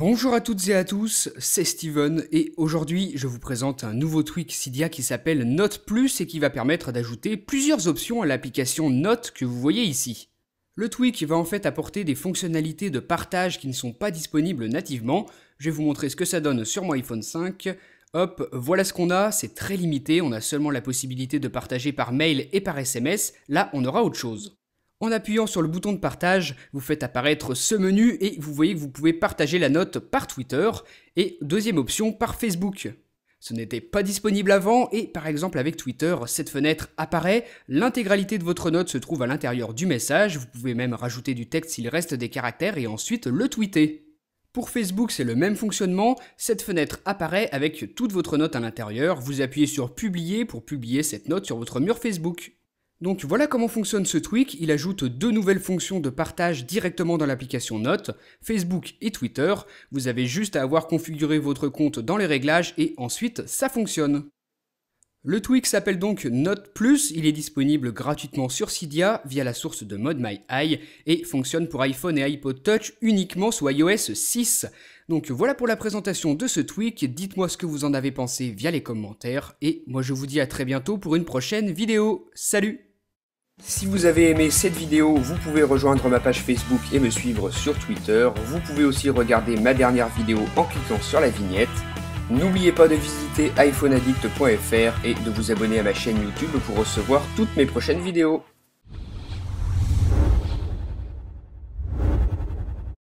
Bonjour à toutes et à tous, c'est Steven et aujourd'hui je vous présente un nouveau tweak Cydia qui s'appelle Note Plus et qui va permettre d'ajouter plusieurs options à l'application Note que vous voyez ici. Le tweak va en fait apporter des fonctionnalités de partage qui ne sont pas disponibles nativement. Je vais vous montrer ce que ça donne sur mon iPhone 5. Hop, voilà ce qu'on a, c'est très limité, on a seulement la possibilité de partager par mail et par SMS, là on aura autre chose. En appuyant sur le bouton de partage, vous faites apparaître ce menu et vous voyez que vous pouvez partager la note par Twitter et deuxième option par Facebook. Ce n'était pas disponible avant et par exemple avec Twitter, cette fenêtre apparaît, l'intégralité de votre note se trouve à l'intérieur du message, vous pouvez même rajouter du texte s'il reste des caractères et ensuite le tweeter. Pour Facebook, c'est le même fonctionnement, cette fenêtre apparaît avec toute votre note à l'intérieur, vous appuyez sur publier pour publier cette note sur votre mur Facebook. Donc voilà comment fonctionne ce tweak, il ajoute deux nouvelles fonctions de partage directement dans l'application Note, Facebook et Twitter. Vous avez juste à avoir configuré votre compte dans les réglages et ensuite ça fonctionne. Le tweak s'appelle donc Note Plus, il est disponible gratuitement sur Cydia via la source de mode et fonctionne pour iPhone et iPod Touch uniquement sous iOS 6. Donc voilà pour la présentation de ce tweak, dites-moi ce que vous en avez pensé via les commentaires et moi je vous dis à très bientôt pour une prochaine vidéo. Salut si vous avez aimé cette vidéo, vous pouvez rejoindre ma page Facebook et me suivre sur Twitter. Vous pouvez aussi regarder ma dernière vidéo en cliquant sur la vignette. N'oubliez pas de visiter iPhoneaddict.fr et de vous abonner à ma chaîne YouTube pour recevoir toutes mes prochaines vidéos.